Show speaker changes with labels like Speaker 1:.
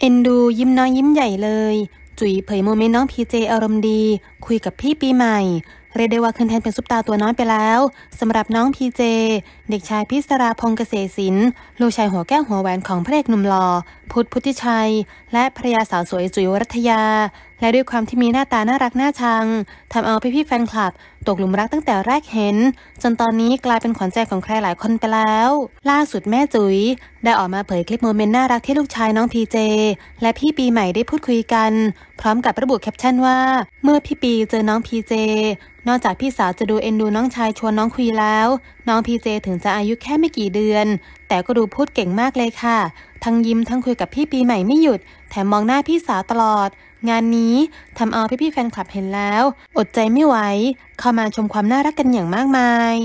Speaker 1: เอ็นดูยิ้มน้อยยิ้มใหญ่เลย จุ๋ยเผยโมเมนต์น้องพีเจอารมณ์ดี คุยกับพี่ปีใหม่ เรียกได้ว่าคืนแทนเป็นซุปตาตัวน้อยไปแล้ว สำหรับน้องพีเจ เด็กชายพิศราพงเกษศินลูกชายหัวแก้วหัวแหวนของพระเอกหนุ่มหล่อพุทธพุทธิชัย และภรรยาสาวสวยจุ๋ยวรัตยา และด้วยความที่มีหน้าตาน่ารักน่าชังทำเอาพี่ๆแฟนคลับ ตกหลุมรักตั้งแต่แรกเห็น จนตอนนี้กลายเป็นขวัญใจของใครหลายคนไปแล้ว ล่าสุดแม่จุ๋ยได้ออกมาเผยคลิปโมเมนต์น่ารักที่ลูกชายน้องพีเจและพี่ปีใหม่ได้พูดคุยกัน พร้อมกับระบุแคปชั่นว่า เมื่อพี่ปีเจอน้องพีเจนอกจากพี่สาวจะดูเอ็นดูน้องชายชวนน้องคุยแล้ว น้องพีเจถึงจะอายุแค่ไม่กี่เดือนแต่ก็ดูพูดเก่งมากเลยค่ะ ทั้งยิ้มทั้งคุยกับพี่ปีใหม่ไม่หยุด แถมมองหน้าพี่สาวตลอด งานนี้ทำเอาพี่ๆแฟนคลับเห็นแล้ว อดใจไม่ไหวเข้ามาชมความน่ารักกันอย่างมากมาย